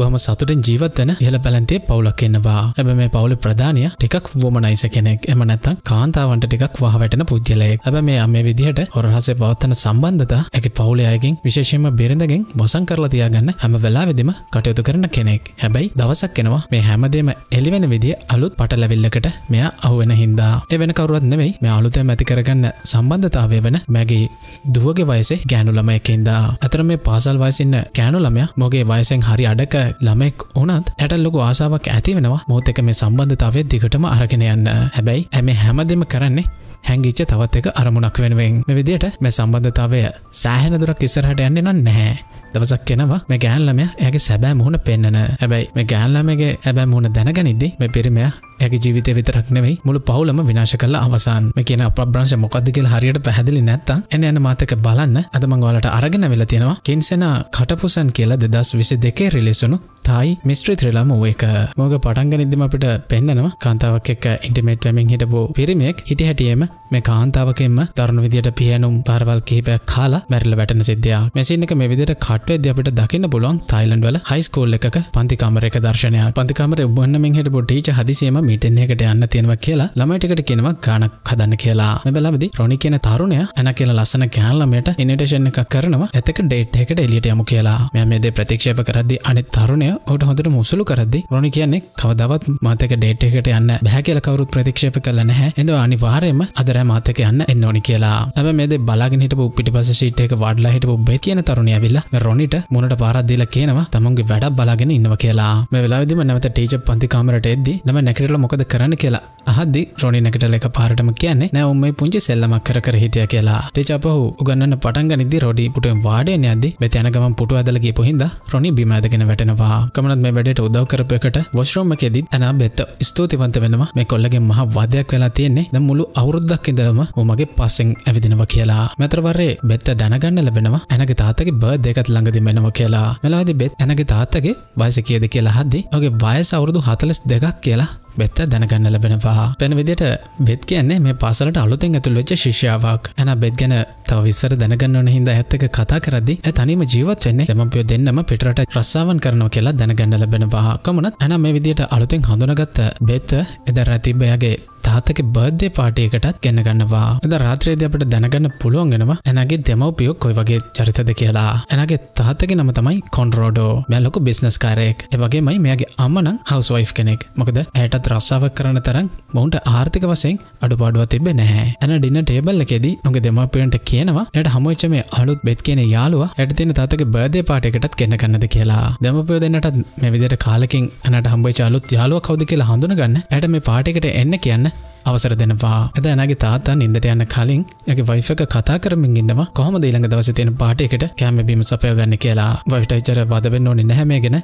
බොහම සතුටින් ජීවත්වන ඉහළ පැලන්තේ පවුලක් එන්නවා ඇබ මේ පවුල ප්‍රධානය ටිකක් වුවමනයිස කෙනෙක් එම නැත්තන් කාන්තාවන්ට ටිකක් වහවැටන පුද්ගලයෙක් ඇබ මේ අම විදිහට හොරහසේ පවත්තන සම්බන්ධතා ඇකි පවුලයායගෙන් විශේෂම බිරිඳගෙන් බොසන් කරලතියාගන්න හැම වෙලා විදිම කටයුතු කරන කෙනෙක් හැබැයි දවසක් කෙනවා මේ හැමදේම එලිවෙන විදිිය අලුත් පටලැවිල්ලකට මෙයා අහුවෙන හින්දා එවැෙන කවරුවත් නෙවෙයි මේ අලුතම ඇති කරගන්න සම්බන්ධතාවය වන මැගේ දුවගේ වයසේ ගෑනුලම එකෙන්දා අතර මේ පාසල් වයසින්න කෑනුලමය මොගේ වයසෙන් හරි අඩක ළමෙක් ඕනත් ඇට ලොක ආසාාවක් ඇති වෙනවා මෝත එක මේ සම්බන්ධතාවය දිගටම අරගෙන යන්න හැබැයි ඇම හැමදම කරන්නේ හැගිච්ච තවත් එක අරමුණක් වෙනුවෙන් මෙවිදියට මේ සම්බන්ධතාවය සෑහන දුරක් ඉස්සරහට යන්න නන්න නැහැ. දවසක් කෙනවා මේ ගෑල්ලමය ඇගේ සැබෑ මුහුණ පෙන්න්නන හැබැයි මේ ගෑල්ලමගේ හැබැ මුණ දැනගනිද්දි මේ පිරිමය ඇගේ ජීවිත විතරක් නෙවෙයි මුළු පවුලම විනාශ කල අවසාන් මේ කියන ප්‍රබ්‍රංශ මොකක්ද කියලා හරියට පැහැදිලි නැත්තම් එන යන මාතක බලන්න අද මම ඔයාලට අරගෙන වෙලා තියෙනවා කින්සෙනා කටපුසන් කියලා 2022 රිලීස් වුණු තායි මිස්ට්‍රි ත්‍රිලර් මූවී එක. මොකද පටන් ගනිද්දිම අපිට පෙන්නනවා කාන්තාවක් එක්ක ඉන්ටිමේට් වෙමින් හිටපු පිරිමියෙක් හිටි හැටියෙම මේ කාන්තාවකෙන්ම දරුණු විදියට පියනුම් පාරවල් කිහිපයක් කාලා මැරිලා වැටෙන සිද්ධියක්. මැෂින් එක මේ විදියට කට් වෙද්දී අපිට දකින්න පුළුවන් තායිලන්ඩ් වල හයි ස්කූල් එකක පන්ති කාමරයක දර්ශනයක්. පන්ති කාමරේ උබන්නමින් හිටපු ටීචර් හදිසියෙම මීටනයකට යන්න තියෙනවා කියලා ළමයිටකට කෙනවා ගානක් හදන්න කියලා මෙබලබදි රොනි කියන තරුණය ඇන කියලා ලස්සන කෑල්ලමට ඉනිටේෂන් එක කරනවා ඇතක ඩේට් එකට එලියට යමු කියලා මෙමේදේ ප්‍රතික්ෂප කරදදි අනි තරුණය ඔට හොඳට මුසලු කරදදි රොනි කියන්නේ කවදවත් මතක ඩේට් එකට යන්න බැහැ කියල කවරුත් ප්‍රතික්ෂප කල නැහැ එඳ අනිවාරයම අදර මතක යන්න එන්න ඕනි කියලා ඇ මේ බලාගෙන හිට උපිට පස ශීට්ක වඩලා හිට ඔබ කියන තරුණය විල්ලා රොනිට මොනට පාරද්දීල කියනවා තමන්ගේ වැඩක් බලාගෙන ඉන්නව කියලා මේ වෙලාවිදිම නැවත ටීච පන්ති කාමරට එද්දි නම නැකටල මොකද කරන්න කියලා අහදදි රොඩිනකටල එක පාරටම කියන්නේ නෑවම පුංචි සෙල්ලමක් කර හිටිය කියලා ටේචපහු උගන්න පටන් නිදි රොඩි පුටුවෙන් වාඩය නයද මෙතැනගම පුටු අදලගේ පොහිද රොනි බිමඇදගෙන වැටෙනවා කමනත් මේ වැඩට උදව කරපයකට වශ්‍රෝමකෙද ඇන බෙත්ත ස්තුතිවන්ත වෙනවා මේ කොල්ලගේ මහ වදයක් වෙලා තියෙන්නේ ද මුළු අවුරුද්දක් ඉදරම උමගේ පස්සෙන් ඇවිදිනව කියලා මෙතරවරේ බෙත්ත දැනගන්න ලබෙනවා ඇනගේ තාතගේ බ දෙකත් ළඟදි මෙෙනවා කියලා මෙලාදි බෙත් ඇනගේ තාත්තගේ වයස කියද කියලා හද්දි ඔගේ වයස අවුරුදු හතලස් දෙකක් කියලා වෙත්ත දැනගන්න ලබෙනවා තැන විදිට බෙත් කියන්නේ මේ පසලට අලුතෙන් ඇතුළ වෙච්ච ශිෂ්‍යාවක් ඇන බෙත් ගැන තව විස්සර දැනගන්නවන හිද ඇත්තක කතා කරදි තනිම ජීවත් වෙන්නේ දෙමපියෝ දෙන්නම පිටරට රස්සාාවන් කරනව කියලා දැනගන්න ලබෙන පහක්කමනත් ඇන මේ විදිට අලුතෙන් හඳුනගත්ත බෙත්ත එදර ඇතිබයගේ තාතක බද්ධය පාටයකටත් ගැනගන්නවා ඇද රාත්‍රේද අපට දැනගන්න පුළුවන්ගෙනවා ඇනගේ දෙමවපියෝ කොයි වගේ චරිතද කියලා ඇනගේ තාතක නම තමයි කොන්රෝඩෝ මැල්ලොකු බිස්නස් කාරයෙක් එවගේමයි මෙයාගේ අම්මනං හවස්වයි් කෙනෙක් මොකද ඇයට ඒකත් රස්සාව කරන තරම් මොවන්ට ආර්ථික වසයෙන් අඩුපාඩුව තිබ නැහැ ඇන ඩින්න ටේබල්ල එකෙද උගේ දෙමපියන්ට කියනවා යට හමුවච්ච මේ අලුත් බෙත් කියන යාලවා ඇතින තතක බර්ධය පාටකටත් කෙන කන්නද කියලා දෙමපය දෙන්නට මෙවිදිට කාලකින් ඇනට හම්බයි චාලුත් යාලුව කවද කියලා හඳුන ගන්න ඇයට මේ පාටිකට එන්න කියන්න අවසර දෙනවා ඇද ඇනගේ තාත්තා ඉදට යන්න කලින් ඇගේ වයිෆක කතා කරමින් ඉන්නවා කොහොම දීළඟ දවස තියෙන පාටයකට කෑමබීම සපයගන්න කියලා වයිට චර බදවෙන්න ඕනි නැහැමේගෙන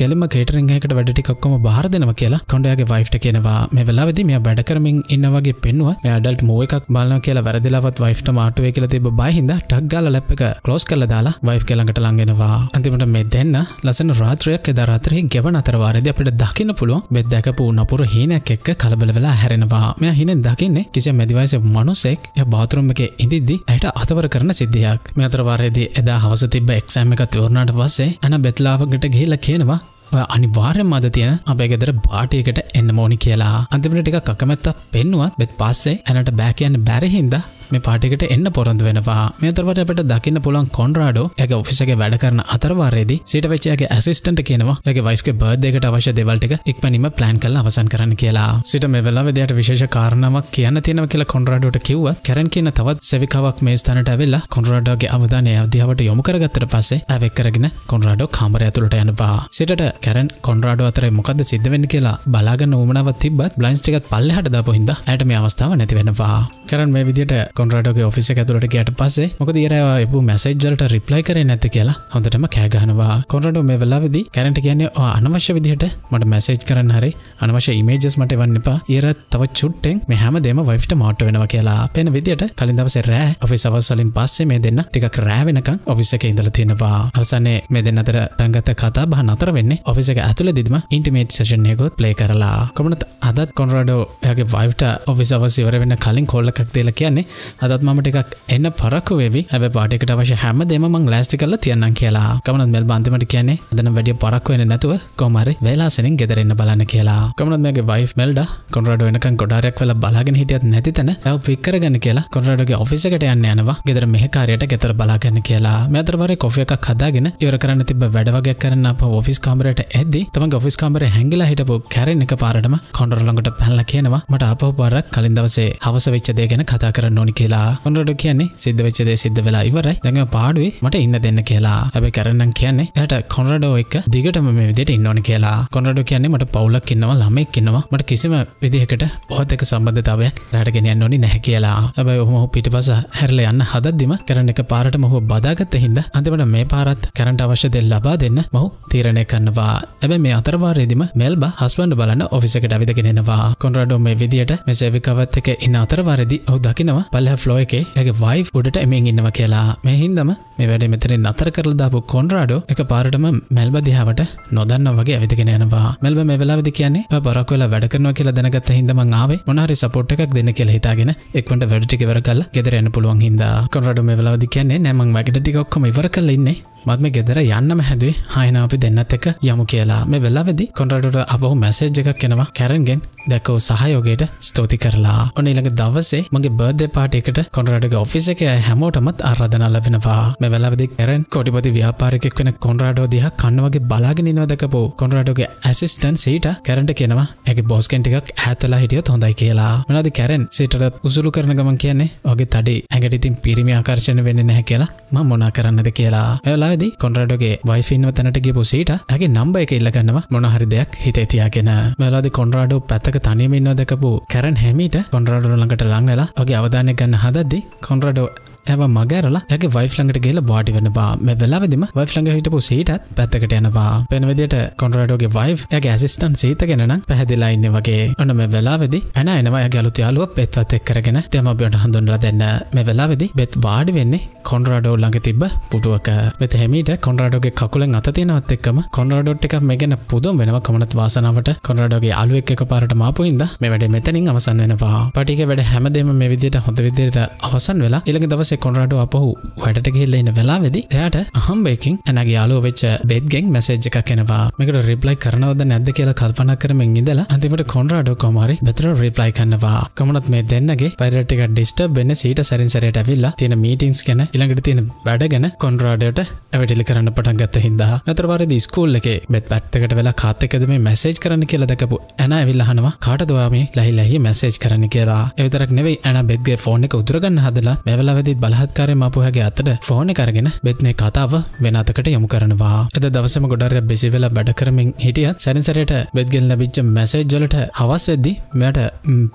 කෙල්ම කේටරෙන්හකට වැඩටික්කොම බාර දෙනවා කියලා කොඩයාගේ වයිට් කියනවා මේ වෙලාවෙදි මෙයා වැඩ කරමින් ඉන්නවගේ පෙන්වා ඩල්ට මෝ එකක් බලන කියලා වැරදිලාවත් වයිට මාටුවේ කියල තිබ බහින්ද ටක්ගල ලැප්ක කලෝස් කල දාලා වයි් කෙළඟට ලංගෙනවා අන්තිමට මෙ දෙන්න ලසන රාත්‍රයක් දරාතරේ ගෙව අතරවාරද අපට දකින පුළුව බෙද්දැකපු නපුර හීනැක් එක්ක කලබල වෙලා හැරෙනවා මෙ හිනෙන් දකින්නේ කිසි මැදිවයිස මනුසෙක් බාතරුම් එක ඉදිදදි ඇයට අතවර කරන සිද්ධියක් මෙ අතරවාරයේද එදා හවස තිබ එක්සෑම එක තවරණට පස්සේ ඇන බෙත්ලාවකට ගහිල්ල කියනවා අනිවාර්යම අද තියෙන අපේ ගෙදර බාටයකට එන්න මෝනි කියලා අන්තිමට ටික කකමැත්ත පෙන්නුවත් බෙත් පස්සේ ඇනට බෑකයන්න බැරිහින්ද මේ පාටිකට එන්න පොරොන්ද වෙනවා මෙතරවට අපට දකින්න පුළන් කොන්රාඩෝ ඇක ඔෆිසගේ වැඩ කරන අතරවාරයේද සිට වෙච්චයාගේ ඇසිස්ටන්ට කියනවා ඇගේ වයිස්ක බර්ධයකට අවශ්‍ය දෙවල්ටික ඉක්මනිම ප්ලන් කල් අවසන් කරන්න කියලා සිට මේ වෙලා විදයට විශේෂ කාරණාවක් කියන්න තියෙනව කියලා කොන්රාඩෝට කිව්ව කැරන් කියන තවත් සෙවිකාවක් මේ ස්ථානට ඇවිල්ලා කොන්රාඩෝගේ අවධානය අධ්‍යාවට යොමු කරගත්තට පස්සේ ඇවෙක් කරගෙන කොන්රාඩෝ කාමර ඇතුළට යනවා සිටට කැරන් කොන්රාඩෝ අතරේ මොකද සිද්ධ වෙන්නේ කියලා බලාගන්න උමනාවක් තිබ්බත් බ්ලයින්ස් ටිකත් පල්ලෙහාට දාපු හින්දා ඇයට මේ අවස්ථාව නැති වෙනවා කැරන් මේ විදියට කොන්ඩඩගේ ඔෆිස ඇතුලට ගට පසේ මොක දරවා එපු මැසයිජලට රිප්ලයි කර නැති කියලා හොඳටම කෑගහනවා කොන්ඩඩ මේ වෙලාවෙදි කැරට කියන්නේ අනවශ්‍ය විදිහට මට මැසේජ් කරන්න හරි අනවශ ඉමේජස් මට වන්න එපා ඒර තව චුට්ටෙන් මෙහම දෙම වයිට මෝට් වෙනවා කියලා පෙන විදිට කලින් දවස රෑ ඔෆි සවසලින් පස්සේ මේ දෙන්න ටික රෑවෙනක ඔෆිසක ඉඳල තියෙනවා අවසන්නේ මේ දෙන්න අතර රංගත කතා බහ අතර වෙන්නේ ඔෆිසක ඇතුල දිම ඉන්ටිමේට් සෂන්යකොත් ප්ලේ කරලා කොමනත් අදත් කොන්රඩෝ යගේ වයිට ඔෆිස අවසිවර වෙන්න කලින් කොල්ලක් දේල කියන්නේ අදත් මට එකක් එන්න පරක්කු වෙවි හැබ පාටිකට අවශ හැම දෙම මං ලෑස්ති කල තියන්න කියලා කමනත් මෙල් බන්තිමට කියන්නේ දන වැඩිය පරක්වෙන නැතුව කොමරි වෙලාසෙනින් ගෙදරන්න බලන්න කියලා කමනත් මේගේ වයි මෙල්ඩ කොන්රඩ වෙනකන් ගොඩාරයක් වෙල බලාගෙන හිටියත් නැතිතන ඇව පික්කරගන්න කියලා කොන්රඩගේ ඔෆිසකට යන්න යනවා ගෙදර මෙහකාරයට ගෙතර බලාගන්න කියලා මෙතරවර කොෆ එකක් කදාගෙන ඉවර කරන්න තිබ වැඩවගේ කරන්න අප ෆිස් කාමරට ඇද තම ගොෆිස් කාමර හැඟිලා හිටපු කැරෙන් එක පාරටම කොන්ඩරලඟට පැල්ල කියනවා මට අපහපරක් කලින් දවසේ හවස වෙච්චදේ ගැන කතා කරන්න ඕනි කියලා ඔොට කියන්නේ සිද්ධ වෙච්චද සිද්ධ වෙලා ඉවරයි දඟ පාඩුවේ මට ඉන්න දෙන්න කියලා ඇබ කරන්න කියන්නේ යට කොන්රඩෝ එක දිගටම මේ විදිට ඉන්නඕන කියලා කොන්රඩ කියන්නේ මට පවුලක් ඉන්නවා ළමෙක් කින්නවා මට කිසිම විදිහකට පොහතක සම්බධතාවයක් රටගෙනයන්න ඕනි නැහැ කියලා ඇබයි ඔහම පිට පස හැරල යන්න හදදදිම කරන එක පාරට මහ බදාගත්ත හිද අන්තිමට මේ පාරත් කරට අවශ්‍ය දෙල් ලබා දෙන්න මහු තීරණය කන්නවා ඇබ මේ අතරවාරයේදිම මෙල්බ හස්වන්ඩ බලන්න ඔෆිසකට අවිදගෙනවා කොන්රඩෝ මේ විදියට මෙසේවිකවත් එක ඉන්න අතරවාරදි ඔහු දකිනවා පල සල්හ ෆ්ලෝ එක ඇගේ වයි උඩට එමෙන් ඉන්නව කියලා මෙහින්දම මේ වැඩ මෙතරින් අතර කරලදාපු කොන්රාඩෝ එක පාරටම මෙල්බ දිහාවට නොදන්න වගේ ඇවිතිගෙන යනවා මෙල්බ මේ වෙලාවිදි කියන්නේ බරක්වෙල වැඩකරනවා කියලා දැනගත්ත හිදම ආවේ මොනහරි සපෝට් එකක් දෙන්න කියලා හිතාගෙන එක්වට වැඩටික වර කල්ලා ගෙදරන්න පුළුවන් හිදා කොන්රඩු මේ වෙලාවදි කියන්නේ නෑමං වැගටටිකොක්කොම ඉවර කල ඉන්නේ මත්ම ගෙදර යන්නම හැදේ හයන අපි දෙන්නත් එක යමු කියලා මේ වෙල්ලා වෙදි කොන්ඩට අපහු මැසේජ් එකක් කෙනවා කැරන්ගෙන් දැකව සහයෝගේට ස්තෝති කරලා ඔන ඉළඟ දවසේ මගේ බර්ධ පාටකට කොන්ඩටගේ ඔෆිස එක හැමෝටමත් අරධන ලබෙනවා මෙ වෙලාවෙදි කැරන් කොඩිපති ව්‍යාපාරකෙක් වෙන කොන්ඩඩෝ දිහ කන්නවගේ බලාගෙන නිවදකපු කොන්ඩඩෝගේ ඇසිස්ටන් සීට කැරට කියෙනවා ඇගේ බෝස්කෙන්ටිකක් ඇතලා හිටියොත් හොඳයි කියලා මනද කැරෙන් සිටත් උසුරු කරන ගමන් කියන්නේ ඔගේ තඩි ඇගටිතින් පිරිමි ආකර්ශණ වෙන්න නැහැ කියලා ම මොනා කරන්නද කියලා ඇලා වෙලාද කොන්ඩගේ වයිෆින්ව තැනටගේ පුසීට ඇගේ නම්බ එක ඉල්ලගන්නවා මොනහරි දෙයක් හිතේ තියාගෙන වෙලාද කොන්ඩරාඩෝ පැත්තක තනිමින්ව දැකපු කැරන් හැමිට කොන්ඩරාඩෝ ළඟට ලංවෙලා ඔගේ අවධානය ගන්න හදද්දි කොන්ඩරඩෝ ඇව මගරලා ඇගේ වයි ළඟට ගේල බාඩි වන්න බා මෙ වෙලාවෙදිම වයි ළඟ හිටපු සීටත් පැත්තකට යනවා පෙනවිදිට කොන්ඩරඩෝගේ වයි ඇගේ ඇසිස්ටන් සීත ගෙනන පැහදිලා ඉන්න වගේ ඔන්න මෙ වෙලාවෙදි ඇන එනවා ගැලුතියාලුව පෙත්වත් එක්කරගෙන තෙම බියට හඳුන්ලා දෙන්න මෙ වෙලාවෙදි බෙත් බාඩි වෙන්නේ කොන්රඩෝ ළඟ තිබ පුටුවක මෙතහෙමට කොන්රඩෝගේ කකුලෙන් අතතියනවත් එක්කම කොන්රඩොට් එකක් මේ ගැන පුදුම් වෙනවා කමනත් වාසනාවට කොන්රඩෝගේ අලුව එක පාරට මාපුයින්ද මේ වැඩ මෙතනින් අවසන් වෙනවා පටික වැඩ හැමදේම මේ විදියට හොඳ විදියට අවසන් වෙලා ඉළඟ දවස කොන්රඩෝ අපහු වැඩට ගෙල්ලන්න වෙලා වෙදි එයට හම්බේකින් ඇනගේ යාලෝ වෙච්ච බෙද්ගෙන් මැසේජ් එකක් කෙනවා මේකට රිප්ලයි කරනවද නැද කියලා කල්පන කරමින් ඉඳලා අන්තිමට කොන්රඩෝ කොමරි මෙතර රිප්ලයි කන්නවා කමනත් මේ දෙන්නගේ පරටික ඩිස්ට බෙන සීට සැරින්සරයට ඇවිල්ලා තියෙන මීටිංස් ගැන ඉළඟට තියෙන වැඩ ගැන කොන්රාඩයට ඇවැටිලි කරන්න පටන් ගත්ත හිදා අතරවාර ස්කූල්ල එකේ බෙත් පැත්තකට වෙලා කාත්තකද මේ මැසේජ් කරන කියලා දැකපු ඇන ඇවිල්ලහනවා කාටදවාම ලහි ලහි මැසේජ් කරන කියලා එවිතරක් නෙවයි ඇන බෙද්ගේ ෆෝන එක උදුරගන්න හදලා මෙවලවදි බලහත්කාරය මපුහගේ අතට ෆෝන කරගෙන බෙත්නේ කතාව වෙනතකට යොමු කරනවා ඇද දවසම ගොඩරය බෙසි වෙලා වැඩ කරමින් හිටිය සැනිසරයට බෙද්ගෙන් ලබිච්ච මැසේජ්ජලට හවස් වෙද්දි මෙට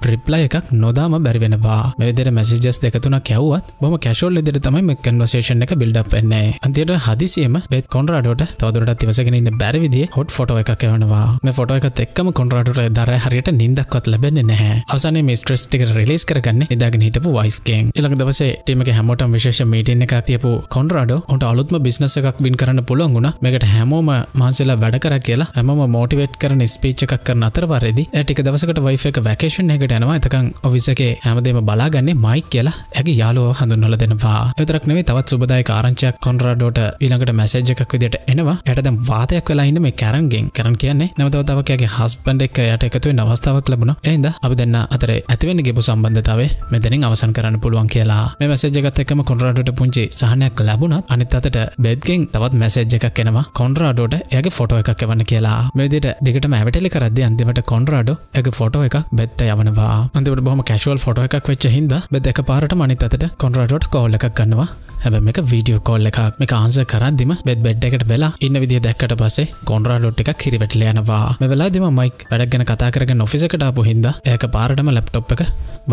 ප්‍රිප්ලය එකක් නොදාම බැරිවෙනවා මෙදර මැසිජස් දෙකතුන කැව්වත් බොම කැශෝල් ඉදිරි තමයි කන්වසේෂන් එක බිල්ඩප් එන්නේ අන්තියට හදිසියම බෙත් කොන්රාඩෝට තවදුරටත් ඉවසගෙනන්න බැරිවිදි හොට් ෆොටෝ එකක් එවනවා මේ ෆොටෝ එකත් එක්කම කොන්රාඩුට දර හරියට නින්දක්වත් ලැබෙන්නේ නැහැ අවසානයේ මේ ස්ට්‍රෙස් ටික රිලීස් කරගන්න ඉදාගෙන හිටපු වයිෆ් ගෙන් ඊළඟ දවසේ ටීම් එක හැමෝටම විශේෂ මීටින් එකක් තියපු කොන්රාඩෝ උන්ට අලුත්ම බිස්නස් එකක් වින් කරන්න පුළුවන් වුණා මේකට හැමෝම මහන්සිලා වැඩ කරක් කියලා හැමම මෝටිවේට් කරන ස්පීච් එකක් කරන අතරවරදි ටික දවසකට වයිෆ එක වැකේෂන් එකට යනවා එතකං ඔවිසගේ හැමදේම බලාගන්නේ මයික් කියලා ඇගේ යාලෝ හඳුන්වල දෙනවා එතර විතරක් නෙේ තවත් සුබදායි කාරංචයක් කොන්රඩෝට ඊළඟට මැසේජ්ජකක් විදිට එනවා යටදම් වාතයක් වෙලාන්න මේ කරන්ගෙන් කරන් කියන්නේ නවතවතාවකගේ හස්බන්ඩ එක යට එකතුවේ නවස්ථාවක් ලබුණ එයිද අපි දෙන්න අතර ඇතිවෙන ගෙපු සම්බන්ධතාව මෙදැනින් අවසන් කරන්න පුළුවන් කියලා මේ මැසේජගත් එකම කොන්රඩට පුංචි සහනයක් ලැබුණත් අනිත් අතට බෙද්ගෙන් තවත් මැසේජ් එකක් එනවා කොන්රඩෝට යගේ ෆොටෝ එකක් එවන්න කියලා මෙදිට දිගට මැවැටලි කරද අන්තිමට කොන්රඩෝ එක ෆොටෝ එක බෙත්ත යවනවා අන්තිමට බොම කැශුවල් ෆොටෝ එකක් වෙච්ච හිද බෙදක පාරට මනිතට කොන්රඩෝට කෝල්ලක් ගන්නවා What? හැබැ එක වීඩියෝ කොල්ල එකක් මේ කාන්ස කරදදිම බෙත් බෙඩ් එකට වෙලා ඉන්න විදි දැක්කට පසේ කොන්ඩ්‍රා ලොට් එක කිරිවැටල යනවා වෙලා දෙම මයික් වැඩක්ගෙන කතා කරගෙන ඔෆිසකට අපපු හිද ඒක පාරටම ලැප්ටොප් එක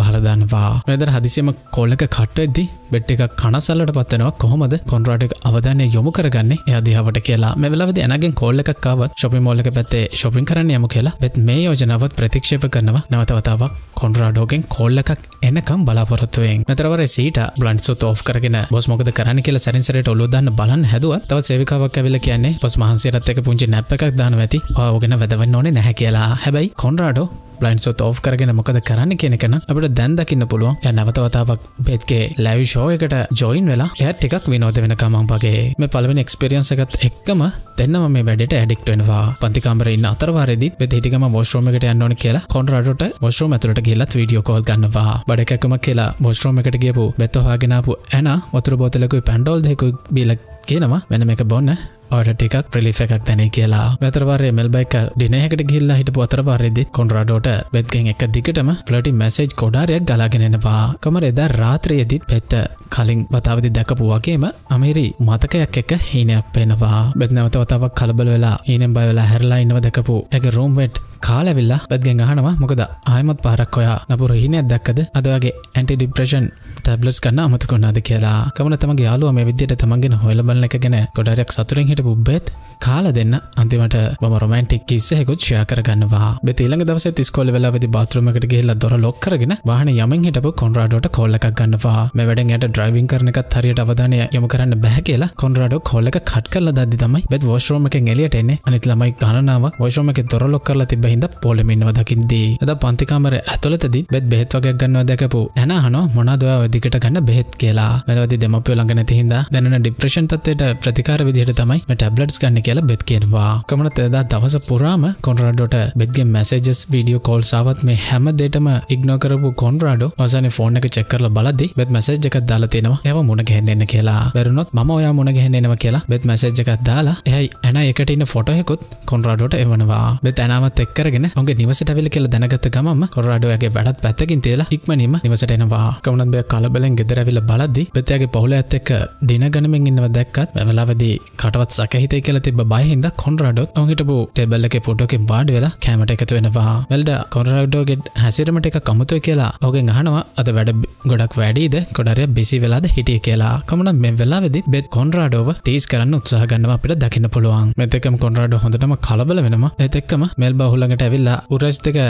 බහලදන්නවා මෙදර හදිසිම කොල්ලක කට්ටෙද්දි බෙට් එක කනසල්ලට පත්වනවා කොහොමද කොන්ඩ්‍රාටක් අවධානය යොමු කරගන්නේ යදිහාවට කියලා මෙවලවද එනගෙන් කොල්ලකක්කාව ශොපි මෝල්ලක පැත්තේ ශොපින් කරන්න යමු කියලා බෙත් මේ යෝජනාවත් ප්‍රතික්ෂප කරනවා නවතවතාවක් කොන්ඩ්‍රාඩෝගෙන් කොල්ලකක් එනකම් බලාපොරොත්තුවෙන් මෙතරවර සීට බ්ලන්් සුත් ෝ් කරගෙන බොස්ම මොකද කරන්න කියලා සැරිසරට ඔල්ලොදන්න බලන් හැදුව තව සේවිකාවක් ඇවිල කියන්නේ පොස් මහන්සේරත් එක පුංචි නැප්ප එකක් දාන ඇති ඕගෙන වැදවන්න ඕනේ නැහැ කියලා හැබැයි කොන්රාඩෝ ප්ලයින් සොත් ෝ් කරගෙන මොකද කරන්න කියෙනෙකන අපට දැන්දකින්න පුළුවන් ය නැවතවතාවක් බෙත්ගේ ලැවි ෂෝයකට ජොයින් වෙලා එය ටිකක් විනෝද වෙන කමම්පගේ මේ පළවෙන එක්ස්පිරියන්සකත් එක්කම දෙන්නම මේ වැඩට ඇඩෙක්ටෙන්වා පන්තිකම්රන්න අතරවාරදි පෙහිටිකම ෝස්්‍රෝමකට යන්නන කියලා කොන්රට ෝස්්‍රෝම ඇතුරට කියලත් වීඩියෝ කෝල් ගන්නවා බඩකැකම කියලා බෝස්්‍රෝමකට ගේපු බැත්තුහාගෙනපු ඇන ඔතුර බෝතලකු පැන්ඩෝල් දෙකු බිලක් කියනවා මෙන මේක බොන්න ඔට ටිකක් ප්‍රලිෆ එකක් දැන කියලා මෙතරවාරය මෙල්බයික ඩිනහකට ගිල්ලා හිටපු අතරවාරෙදි කොන්ඩරඩෝට බෙත්ගෙන් එක දිගටම ෆලටි මැසේජ් කොඩාරයක් ගලාගෙනෙනවා කමර එදා රාත්‍රයේදිත් පෙත්ත කලින් වතාවදි දැකපුවාගේම අමේරි මතකයක් එක හීනයක් පෙනවා බෙත්නවතවතාවක් කලබල වෙලා ඊනම් බයවෙලා හැරලා ඉන්නව දැකපු ඇගේ රෝම්වෙට් කාලවෙල්ලා බැත්ගෙන් අහනවා මොකද ආයමත් පාරක් ඔොයා නපුර හිනයක් දැක්කද අදවගේ ඇන්ටි ඩිප්‍රෂන් ටැබ්ලස් කන්න අමතකොන්නාද කියලා කමන තම යාලුව මේ විදියට තමන්ගෙන හොල බලන එක ගැන ගොඩරයක් සතුරෙන් හිට පුබ්බෙත් කාල දෙන්න අන්තිමට ම රොමන්ටික් කිස්සෙකුත් ෂයා කරගන්නවා බෙතිලඟ දවස තිස්කොල වෙලා වෙදි බාත්‍රමකට ගෙල්ල දොර ලොක්කරගෙන වාහන යමෙන් හිටපු කොන්රාඩෝට කොල්ලක් ගන්නවා මෙවැඩෙන් යට ඩ්‍රයිවිං කරනකත් හරියට අවධානය යොම කරන්න බැහැ කියලා කොන්රාඩෝ කොල්ලක කට් කරලා දද්දි තමයි බෙත් වෝශ්‍රෝමකෙන් එලියට එන්නේ අනිත් ළමයි ගණනාව වෝශ්‍රෝමක දොර ලොක් කරලා තිබ්බ හින්දා පොළමින්ව දකින්දී අද පන්ති කාමරය ඇතුළතදී බෙත් බෙහෙත් වගක් ගන්නවා දැකපු ඇනහනවා මොනවද ඔය දිකට ගන්න බෙත් කියලා වැලවද දෙමපිය ළඟ නැතිහිද දැන ඩිප්‍රේෂන් තත්වයට ප්‍රතිකාර විදිහට තමයි ටැබ්ලට්ස් ගන්න කියලා බෙත් කියෙනවා කමනත් එදා දවස පුරාම කොන්රඩොට බෙද්ගේ මැසේජස් වීඩියෝ කෝල් සාවත් මේ හැම දෙටම ඉක්නෝකරපු කොන්රඩ වසන ෆෝන එක චෙක්කරල බලද බෙත් මැසේජ් එකක් දාලා තියෙනවා ඇව මුණ ගැහෙන්න්න කියලා වැරුණොත් ම ඔයා මුණ ගැහෙන්නවා කියලා බෙත් මැසේජ් එකක් දාලා ඇයි එන එකට ඉන්න ෆොටයකුත් කොන්රඩොට එවනවා බෙත් ඇනාවත් එක්කරගෙන ඔගේ නිවසටවිල කියලා දැනගත ගම කොරඩෝයගේ වැඩත් පැත්තකින් තිේලා ඉක්මනීම නිවසටෙනවා කවුණන්බය කලබලෙන් ගෙදරැවිල බලද්දි ප්‍රතියාගේ පහුල ඇත්තෙක් ඩින ගනමින් ඉන්නව දැක්කත් වැලාවදී කටවත් සකහිත කියල තිබ බයිහින්ද කොන්රඩොත් ඔහිටපු ටෙබල්ල එක පොඩ්ඩොකින් බාඩ් වෙලා කෑමට එකතු වෙනවා වෙල්ඩ කොන්රඩෝගෙඩ් හැසිරමට එක කමුතු කියලා ඔගෙන් අහනවා අද වැඩ ගොඩක් වැඩීද ගොඩරය බිසි වෙලාද හිටිය කියලා කමන මෙ වෙලාවෙදි බෙත් කොන්රඩෝව ටීස් කරන්න උත්සාහගන්නවා අපිට දකින්න පුළුවන් මෙතකම කොන්රඩ හොඳටම කලබල වෙනවා එතෙක්කම මෙල් බහුලඟට ඇවිල්ලා උරජ්තක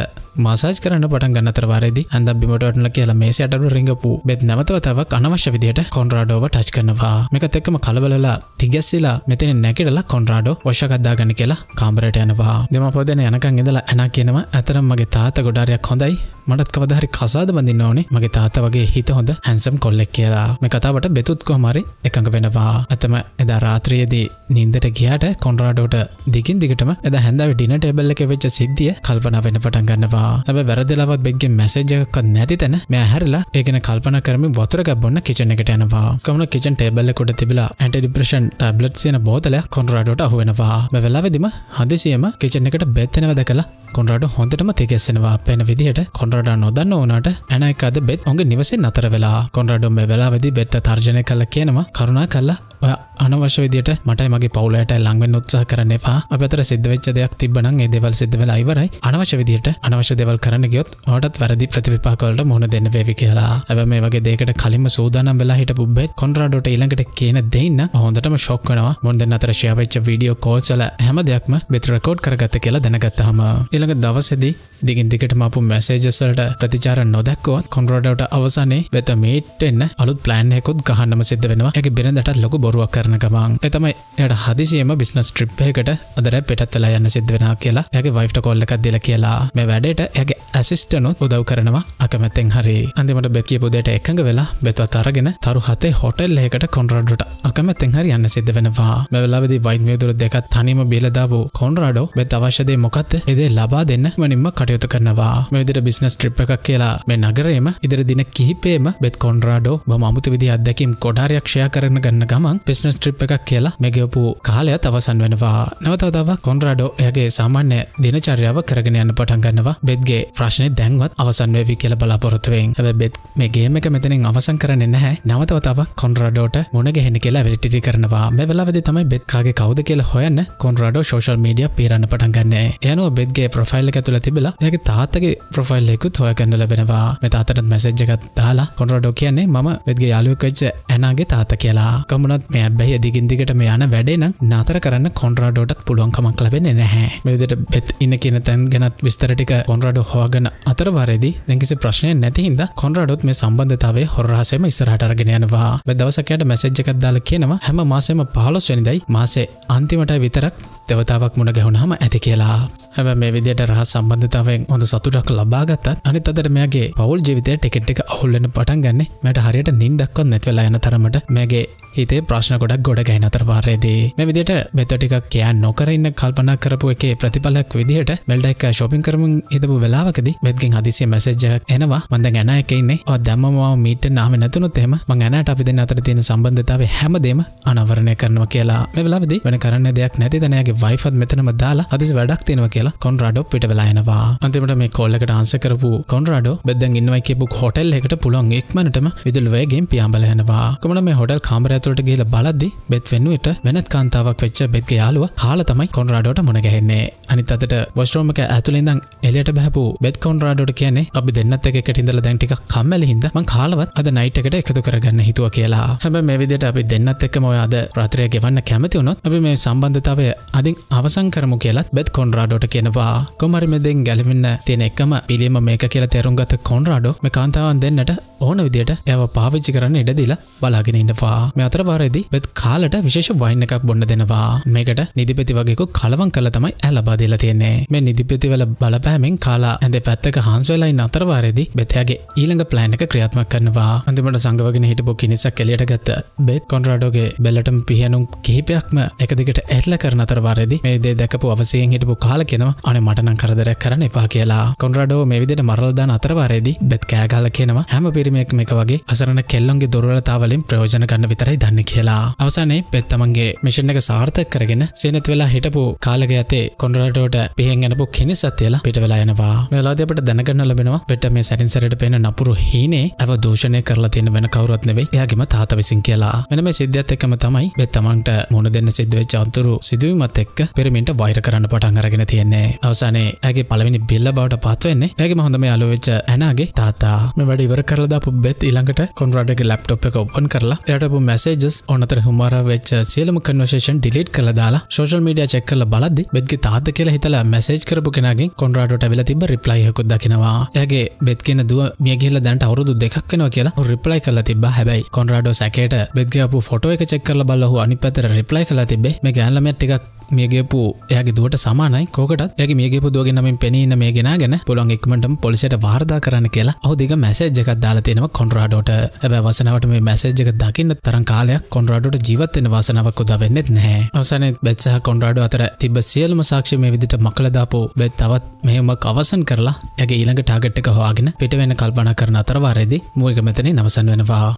මසාජ් කරන්න පටන් ගන්නතරවාරදි ඇඳ බිමටටන කියලා මේසටරු රිඟපු බෙ ඒත් නැවතවතාවක් අනවශ්‍ය විදියට කොන්රාඩෝව ටච් කරනවා මේකත් එක්කම කලබලලා තිගැස්සලා මෙතන නැකටලා කොන්රාඩෝ වශකද්දාගන්න කියලා කාම්රට යනවා දෙමපොදන යනකං ඉඳලා එන කියනවා ඇතරම් මගේ තාත ගොඩාරයක් හොඳයි මටත් කවදහරි කසාද බඳන්න ඕනේ මගේ තාත වගේ හිත හොඳ හැන්සම් කොල්ලෙක් කියලා මේ කතාවට බෙතුත්කෝ මරි එකඟ වෙනවා ඇතම එදා රාත්‍රියයේදී නින්දට ගියාට කොන්රාඩෝට දිගින් දිගටම එද හැඳව ඩිනට එබල්ල එක වෙච්ච සිද්ධිය කල්පන වෙන පටන්ගන්නවා ඇබ වැරදිලවත් බෙක්ගෙන් මැසජයක්කත් නැති තැන මෙ හැරලා ඒගෙන කල්පන කරම වතුර ගබන්න කිචන එකට යනවා කමන කිචන් ටේබල්ල කොට තිබලා ඇට ඩිප්‍රෂන් ටබ්ලට් යන බෝතල කොන්රඩට අහුවෙනවා වෙලාවෙදිම හදිසියම කිචන එකට බෙත්තනවද කලා කොන්රඩ හොඳටම තිගෙස්සෙනවා පෙන විදිහට කොන්රඩ නොදන්න ඕනට ඇනයික අද බෙත් ඔගේ නිවසෙන් අතර වෙලා කොන්රඩුම් වෙලා වෙදි බෙත්ත තර්ජනය කල කියනවා කරුණා කල්ලා ඔය අනවශ්‍ය විදියට මටයි මගේ පවුලට ලංවෙන් උත්සාහ කරන්න එපා අපතර සිද්ධවෙච්ච දෙයක් තිබ්බනන් ඒ දෙවල් සිද්ධ වෙලා ඉවරයි අනවශ්‍ය විදියට අනවශ්‍ය දෙවල් කරන්න ගියොත් ඔටත් වැරදි ප්‍රතිවිපාකවලට මුහුණ දෙන්න වේවි කියලා ඇබ මේ වගේ දෙකට කලින්ම සූදානම් වෙලා හිට පුබ්බෙත් කොන්රඩොට ඉළඟට කියන දෙන්න හොඳටම ශොක්කනවා මොන්ද අතර ශයාවච්ච වීඩියෝ කෝල්සල හැම දෙයක්ම බෙත් රකෝඩ් කරගත්ත කියලා දැනගත්තහම ඉළඟ දවසෙදි දිගින් දිකට මපු මැසේජසලට ප්‍රතිචාර නොදැක්කවත් කොන්රඩවට අවසානේ වෙත මේට් එන්න අලුත් ප්ලෑන්යකුත් ගහන්නම සිද්ධ වෙනවා ඇගේ බෙනදට ලොක බොරුවක් කරන ගමන් එතමයි යට හදිසියම බිස්නස් ට්‍රිප්හකට අදර පෙටත්තලා යන්න සිද්ධ වෙන කියලා ඇගේ වයිට කොල්ලක් දිල කියලා මේ වැඩට ඇගේ ඇසිස්ටනොත් උදව් කරනවා අකමැතෙන් හරි අන්දිමට බැකියපුදයට එකඟ වෙලා බෙත්ව අරගෙන තරු හතේ හොටල් ඒකට කොන්රඩට අකමැතෙන් හරි යන්න සිද්ධ වෙනවා මෙවලාවෙදි වයින්වේදුර දෙකත් තනිම බිලදාපු කොන්රඩෝ වෙත් අවශ්‍යදේ මොකක්ද එදේ ලබ ලබා දෙන්න වනින්ම කටයුතු කරනවා මෙදිර බිස්නස් ට්‍රිප් එකක් කියලා මේ නගරේම ඉදිර දින කිහිපේම බෙත් කොන්ඩරාඩෝ බම අමුතු විදි අදැකම් කොඩාරයක්ක්ෂය කරන ගන්න ගමන් බිස්නස් ට්‍රිප් එකක් කියලා මෙගවපු කාලය තවසන් වෙනවා නවතතාව කොන්ඩරාඩෝ එයගේ සාමාන්‍ය දිනචර්යාව කරගෙන යන්න පටන්ගන්නවා බෙත්ගේ ප්‍රශ්නය දැන්වත් අවසන්වේවි කියල බලාපොරොත්තුවෙන් ඇ බෙත් මේ ගේම එක මෙතනින් අවසන් කරන නැහැ නවතවතාව කොන්ඩරඩෝට මුණ ගැහෙන කියලා වැඩිටි කරනවා මෙ වෙලාවද තමයි බෙත්කාගේ කවද කියලා හොයන්න කොන්ඩරඩෝ ෝෂල් මීඩිය පිරන්න පටන්ගන්න යනුව බෙත්ගේ ප්‍රෆයිල් ඇතුළ තිබලා යගේ තාත්තගේ ප්‍රෆයිල්ලෙකුත් හොය කන්න ලබෙනවා මෙතාතට මැසජ්ජකත් දාලා කොටරඩෝ කියන්නේ ම වෙදගේ යාලුවකච්ච ඇනගේ තාත කියලා කමුණත් මේ ඇබැයි දිගින්දිකට මේ යන වැඩෙන නාතර කරන්න කොන්ඩ්‍රඩෝටත් පුළුවන්කමක් ලබෙන නැහැ මෙදට පෙත් ඉන්න කියන තැන් ගැත් විස්තරටික කොන්ඩඩ හෝගන අතරවාරදි දැකිසි ප්‍රශ්නය නැතිහින්ද කොන්ඩඩොත් මේ සම්බන්ධතාවේ හොරහසම ඉස්රහටරගෙන යනවා දවසකයට මැසජ්ජකත් දාල කියනවා හැම මාසෙම පහලොස්වනිදයි මාසේ අන්තිමට විතරක් දෙවතාවක් මුණ ගැහුණහම ඇති කියලා හැබ මේ විදියට රහ සම්බන්ධතාවෙන් හොඳ සතුටක් ලබාගත්තත් අනි අදර මේගේ පවල් ජීවිතය ටෙකට් එක අහුල්ලන පටන් ගන්න මට හරියට නින් දක්වත් නැතිවලා යන තරමට මේගේ හිතේ ප්‍රශ්න ගොඩක් ගොඩ ගැන අතර වාරයේදී මෙ විදියට බෙතටික කියන් නොකරන්න කල්පනා කරපු එක ප්‍රතිඵලක් විදිහට මෙල්ඩක් ශෝපින් කරමින් හිතපු වෙලාවකද මෙත්ගින් හදිසිය මැසජ්ජක් එනවා මඳ ගැන එකන්නේ ඔ දැම්මවා මීට නාම නැතුනුත් එෙම මගනට අපි දෙන්න අතර තියෙන සම්බන්ධතාව හැමදේම අනවරණය කරනවා කියලා මෙ වෙලාවදි වෙන කරන්න දෙයක් නැති තනයාගේ වයිෆත් මෙතනම දාලා හදිසි වැඩක් තියෙනවා කියලා කොන්රඩෝ පිට වෙලායනවා අන්තිමට මේ කොල්ලකට අන්සකරපු කොන්රඩෝ බෙදැන් ඉන්නවයි කියපු හොටල් එකට පුළොන් එක්මනටම විදුල්වයගේ පියාඹලහෙනවා කොමන මේ හොටල් කාමර ඇතුලට ගිහිල බලද්දි බෙත් වෙනුවට වෙනත් කාන්තාවක් වෙච්ච බෙත්ගේ යාළුවා කාලා තමයි කොන්රඩෝට මුණ ගැහෙන්නේ අනිත් අතට වොස්ට්‍රෝම් එක ඇතුලින්දන් එලියට බහපු බෙත් කොන්රඩෝට කියන්නේ අපි දෙන්නත් එක එකට ඉඳලා දැන් ටිකක් කම්මැලි හින්දා මං කාලවත් අද නයිට් එකට එකතු කරගන්න හිතුව කියලා හැබැයි මේ විදිහට අපි දෙන්නත් එක්කම ඔය අද රාත්‍රිය ගෙවන්න කැමති වුණොත් අපි මේ සම්බන්ධතාවය අදින් අවසන් කරමු කියලත් බෙත් කොන්රඩෝට කෙනවා කොමරිමෙදෙන් ගැලවෙන්න තියෙන එකම පිළිම මේක කියලා තෙරුම්ගත කොන්රාඩෝ මේ කාන්තාවන් දෙන්නට ඕන විදියට ඇව පාවිච්චි කරන්න ඉඩදිලා බලාගෙන ඉන්නවා මේ අතර වාරයේදී බෙත් කාලට විශේෂ වයින් එකක් බොන්න දෙනවා මේකට නිදිපති වගේකු කලවම් කළ තමයි ඇලබා දීලා තියෙන්නේ මේ නිදිපතිවල බලපෑමෙන් කාලා ඇඳ පැත්තක හන්සවෙලයි අතරවාරයේදී බෙතයාගේ ඊළඟ ප්ලෑන්් එක ක්‍රියාත්මක් කරනවා අඳමට සංගවගෙන හිටපු කිනිසක් කෙලියට ගත්ත බෙත් කොන්රඩෝගේ බෙලටම පිහනුම් කිහිපයක්ම එකදිකට ඇල්ල කරන අතරවාරදි මේ දේ දැකපු අවසයෙන් හිටපු කාල කෙනවා අන මටන කරදර කරන එපා කියලා කොන්රඩෝ මේ විදිට මරල්දාන අතරවාරේදි බෙත් කෑගල කියෙනවා හැම පිරි කිරීමෙක් එක වගේ අසරන කෙල්ලොන්ගේ දුරලතාවලින් ප්‍රයෝජන ගන්න විතරයි දන්න කියලා. අවසානයේ පෙත්තමන්ගේ මිෂන් එක සාර්ථක කරගෙන සේනත් වෙලා හිටපු කාලග ඇතේ කොන්ඩරටෝට පිහෙන් ගැනපු කෙනෙසත් කියලා පිට වෙලා යනවා. මෙලාදපට දැනගන්න ලබෙනවා පෙට මේ සැරින්සරට පෙන නපුරු හීනේ ඇව දෝෂණය කරලා තියෙන වෙන කවරත් නෙවේ එයාගේම තාත විසින් කියලා. මෙන මේ සිද්ධියත් එක්කම තමයි පෙත්තමන්ට මුණ දෙන්න සිද්ධවෙච්ච අන්තුරු සිදුවීමත් එක්ක පෙරමින්ට වෛර කරන්න පටන් අරගෙන තියෙන්නේ. අවසානයේ ඇගේ පළවෙනි බිල්ල බවට පත්වෙන්නේ ඇගේ හොඳම යාලුවෙච්ච ඇනගේ තාතා මේ වැඩ ඉවර කරලා දාපු බෙත් ඉළඟට කොන්රඩක ලප්ටොප් එක ඔපන් කරලා යටපු මැසේජස් ඕනතර හුමර වෙච්ච සියලම කන්වශේෂන් ඩිලීට් කළ දාලා සෝල් මීඩිය චෙක් කල බලද්දි බෙද්ග තාත කියලා හිතලා මැසේජ් කරපු කෙනගේ කොන්රඩට ඇවිල තිබ රිප්ලයියකුත් දකිනවා ඇගේ බෙත් කියෙන දුව මිය කියල දැන්ට අවරුදු දෙක්ෙනවා කියලා රිප්ලයි කල තිබ හැබයි කොන්රඩෝ සැකට බෙද්ගපු ෆොටෝ එක චෙක් කල බලහ අනි පැතර රිප්ලයි කලා තිබේ මේ ගැල්ලමට්ටික් මියගේපු එයාගේ දුවට සමානයි කෝකටත් ඇගේ මියගේපු දුවගෙනමින් පෙනීන මේ ගෙනගෙන පුළොන් එක්මට පොලිසිට වාර්දා කරන කියලා හුදික මැසේජ්ජකක් දාලා තියෙනවා කොන්රාඩෝට ඇබ වසනාවට මේ මැසේජ්ජක දකින්න තරන් කාලයක් කොන්රාඩට ජීවත්වෙන වාසනාවක් උදා වෙන්නෙත් නැහැ අවසන බැත්සහ කොන්රාඩ අතර තිබ සියල්ම සාක්ෂ මේ විදිට මකලදාපෝ බැත් තවත් මෙහම අවසන් කරලා ඇගේ ඊළඟ ටාගට්ක හවාගෙන පිට වෙන කල්පන කරන අතරවාරයේදී මූර්ගමතනය නවසන් වෙනවා.